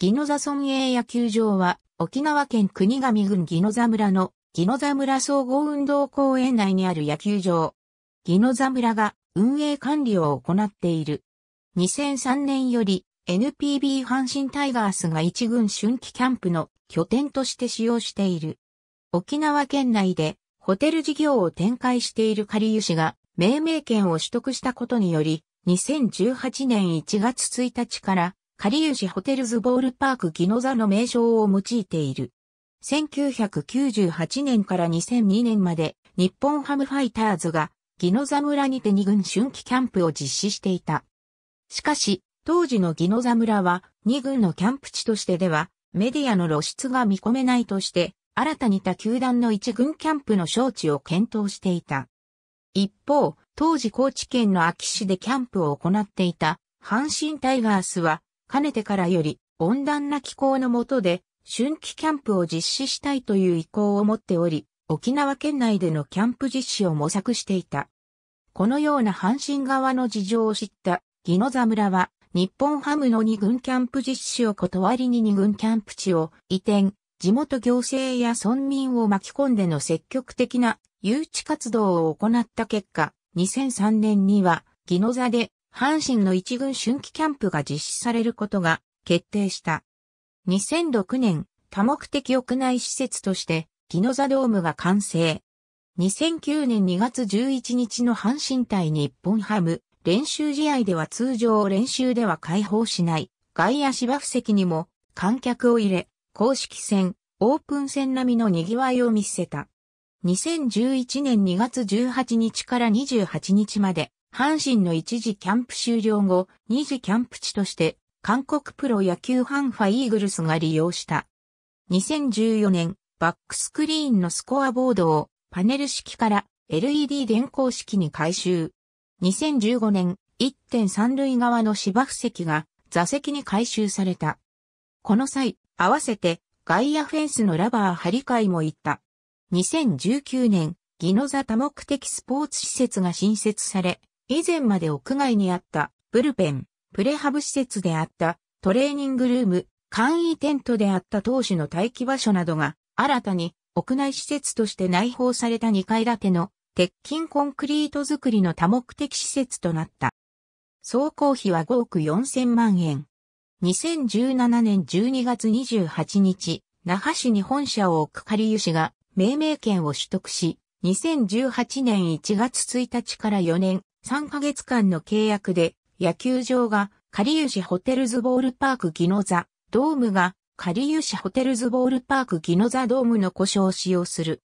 宜野座村営野球場は、沖縄県国神郡宜野座村の宜野座村総合運動公園内にある野球場。宜野座村が運営管理を行っている。2003年より NPB 阪神タイガースが一軍春季キャンプの拠点として使用している。沖縄県内でホテル事業を展開している仮湯市が命名権を取得したことにより、2018年1月1日からカリウシホテルズボールパーク木の座の名称を用いている。1998年から2002年まで日本ハムファイターズがギノザ村にて2軍春季キャンプを実施していた。しかし、当時のギノザ村は2軍のキャンプ地としてではメディアの露出が見込めないとして新たに他球団の1軍キャンプの招致を検討していた。一方、当時高知県の秋市でキャンプを行っていた阪神タイガースはかねてからより温暖な気候の下で春季キャンプを実施したいという意向を持っており、沖縄県内でのキャンプ実施を模索していた。このような阪神側の事情を知った宜野座村は日本ハムの二軍キャンプ実施を断りに二軍キャンプ地を移転、地元行政や村民を巻き込んでの積極的な誘致活動を行った結果、2003年には宜野座で阪神の一軍春季キャンプが実施されることが決定した。2006年、多目的屋内施設として、ギノザドームが完成。2009年2月11日の阪神対日本ハム、練習試合では通常練習では開放しない、外野芝布席にも観客を入れ、公式戦、オープン戦並みの賑わいを見せた。2011年2月18日から28日まで、阪神の一時キャンプ終了後、二次キャンプ地として、韓国プロ野球ファンファイーグルスが利用した。2014年、バックスクリーンのスコアボードをパネル式から LED 電光式に改修。2015年、1 3三塁側の芝布席が座席に改修された。この際、合わせて外野フェンスのラバー張り替えも行った。2019年、ギノザ多目的スポーツ施設が新設され、以前まで屋外にあったブルペン、プレハブ施設であったトレーニングルーム、簡易テントであった投手の待機場所などが新たに屋内施設として内包された2階建ての鉄筋コンクリート作りの多目的施設となった。総工費は5億4000万円。2017年12月28日、那覇市に本社を置く仮湯市が命名権を取得し、2018年1月1日から4年、3ヶ月間の契約で、野球場が、狩シホテルズボールパークギノザ、ドームが、狩シホテルズボールパークギノザドームの故障を使用する。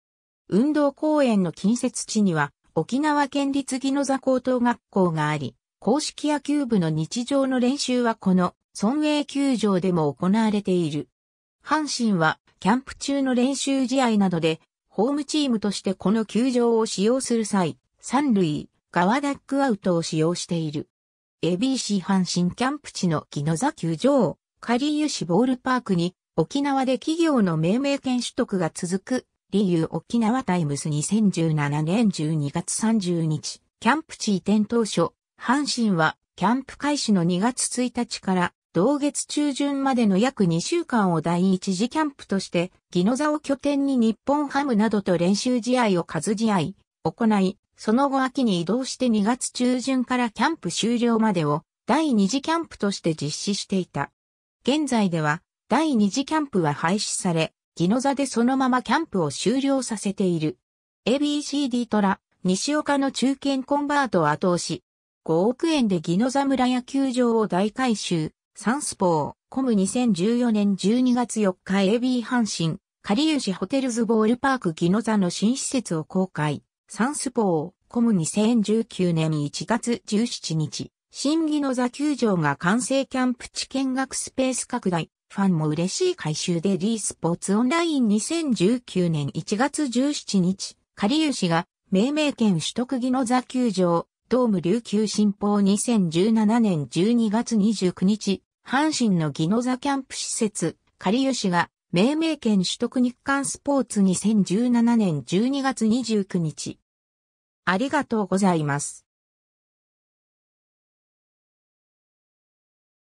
運動公園の近接地には、沖縄県立ギノザ高等学校があり、公式野球部の日常の練習はこの、村営球場でも行われている。阪神は、キャンプ中の練習試合などで、ホームチームとしてこの球場を使用する際、三塁、ワダックアウトを使用している。ABC 阪神キャンプ地の木の座球場、カリユシボールパークに、沖縄で企業の命名権取得が続く、理由沖縄タイムス2017年12月30日、キャンプ地移転当初、阪神は、キャンプ開始の2月1日から、同月中旬までの約2週間を第一次キャンプとして、宜野座を拠点に日本ハムなどと練習試合を数試合、行い、その後秋に移動して2月中旬からキャンプ終了までを第2次キャンプとして実施していた。現在では第2次キャンプは廃止され、ギノザでそのままキャンプを終了させている。ABCD トラ、西岡の中堅コンバートを後押し、5億円でギノザ村野球場を大改修、サンスポー、コム2014年12月4日 AB 阪神、ウシホテルズボールパークギノザの新施設を公開。サンスポー、コム2019年1月17日、新技の座球場が完成キャンプ地見学スペース拡大、ファンも嬉しい回収で D スポーツオンライン2019年1月17日、狩吉が、命名権取得技の座球場、ドーム琉球新報2017年12月29日、阪神の技能座キャンプ施設、狩吉が、命名権取得日刊スポーツ2017年12月29日、ありがとうございます。